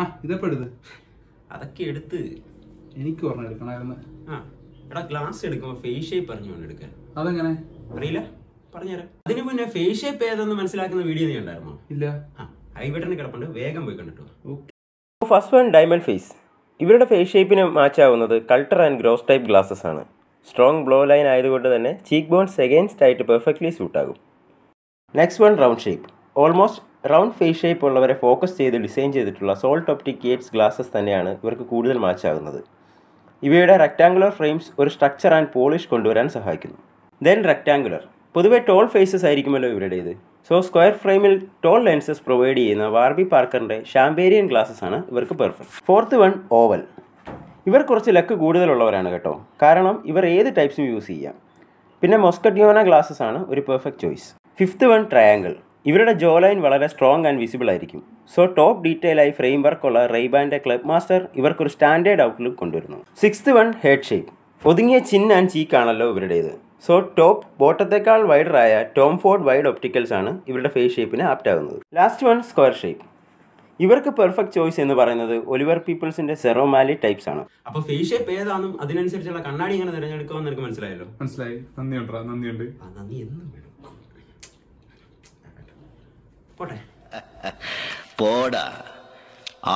ആ അതൊക്കെ എടുത്ത് എനിക്ക് ഓർമ്മ എടുക്കണമായിരുന്നു ആ എടാ ഗ്ലാസ് എടുക്കുമ്പോൾ ഫേസ് ഷേപ്പ് പറഞ്ഞു കൊണ്ട് എടുക്കാൻ അതെങ്ങനെ അറിയില്ല പറഞ്ഞുതരാം അതിനു മുന്നേ ഫേസ് ഷേപ്പ് ഏതെന്ന് മനസ്സിലാക്കുന്ന വീഡിയോ നീ ഉണ്ടായിരുന്നോ ഇല്ല ആ ബട്ടണിൽ കിടപ്പുണ്ട് വേഗം പോയി കണ്ടിട്ടു ഫസ്റ്റ് വൺ ഡയമണ്ട് ഫേസ് ഇവരുടെ ഫേസ് ഷേപ്പിന് ആവുന്നത് Cutler and Gross type glasses ആണ് സ്ട്രോങ് ബ്ലോ ലൈൻ ആയതുകൊണ്ട് തന്നെ ചീക്ക് ബോൺസ് എഗെയിൻസ്റ്റ് ആയിട്ട് പെർഫെക്റ്റ്ലി സൂട്ടാകും next one round shape almost round face shape ഉള്ളവരെ ഫോക്കസ് ചെയ്ത് ഡിസൈൻ ചെയ്തിട്ടുള്ള സോൾട്ട് ഒപ്റ്റിക് ഗേറ്റ്സ് ഗ്ലാസസ് തന്നെയാണ് ഇവർക്ക് കൂടുതൽ മാച്ച് ആകുന്നത് ഇവയുടെ റെക്റ്റാങ്കുലർ ഫ്രെയിംസ് ഒരു സ്ട്രക്ചർ ആൻഡ് പോളിഷ് കൊണ്ടുവരാൻ സഹായിക്കുന്നു ദെൻ റെക്റ്റാങ്കുലർ പൊതുവേ ടോൾ ഫേസസ് ആയിരിക്കുമല്ലോ ഇവരുടേത് സോ സ്ക്വയർ ഫ്രെയിമിൽ ടോൾ ലെൻസസ് പ്രൊവൈഡ് ചെയ്യുന്ന വാർബി പാർക്കറിൻ്റെ ഷാംബേരിയൻ ഗ്ലാസസ് ആണ് ഇവർക്ക് പെർഫെക്റ്റ് ഫോർത്ത് വൺ ഓവൽ ഇവർ കുറച്ച് ലക്ക് കൂടുതലുള്ളവരാണ് കേട്ടോ കാരണം ഇവർ ഏത് ടൈപ്സും യൂസ് ചെയ്യാം പിന്നെ മൊസ്കറ്റിയോന ഗ്ലാസസ് ആണ് ഒരു perfect choice fifth one triangle ഇവരുടെ ജോ ലൈൻ വളരെ സ്ട്രോങ് ആൻഡ് വിസിബിൾ ആയിരിക്കും സോ ടോപ്പ് ഡീറ്റെയിൽ ആയി ഫ്രെയിം വർക്കുള്ള റെയ്ബാൻ്റെ ക്ലബ് മാസ്റ്റർ ഇവർക്കൊരു സ്റ്റാൻഡേർഡ് ഔട്ട്ലുക്ക് കൊണ്ടുവരുന്നു സിക്സ്ത് വൺ ഹെഡ് ഷേപ്പ് ഒതുങ്ങിയ ചിൻ ആൻഡ് ചീക്കാണല്ലോ ഇവരുടേത് സോ ടോപ്പ് ബോട്ടത്തേക്കാൾ വൈഡറായ ടോം ഫോർഡ് വൈഡ് ഒപ്റ്റിക്കൽസ് ആണ് ഇവരുടെ ഫേസ് ഷേപ്പിന് ആപ്റ്റ് ആകുന്നത് ലാസ്റ്റ് വൺ സ്ക്വയർ ഷേപ്പ് ഇവർക്ക് പെർഫെക്റ്റ് ചോയ്സ് എന്ന് പറയുന്നത് ഒലിവർ പീപ്പിൾസിന്റെ സെറോമാലി ടൈപ്സ് ആണ് അപ്പൊ ഫേസ് ഷേപ്പ് ഏതാണെന്നും അതിനനുസരിച്ചുള്ള കണ്ണാടി ഇങ്ങനെ തിരഞ്ഞെടുക്കുമെന്ന് നിനക്ക് മനസ്സിലായല്ലോ മനസ്സിലായി നന്ദിയുണ്ട് നന്ദിയുണ്ട് നന്ദി എന്നും വേണം போட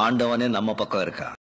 ஆண்டவனே நம்ம பக்கம் இருக்கா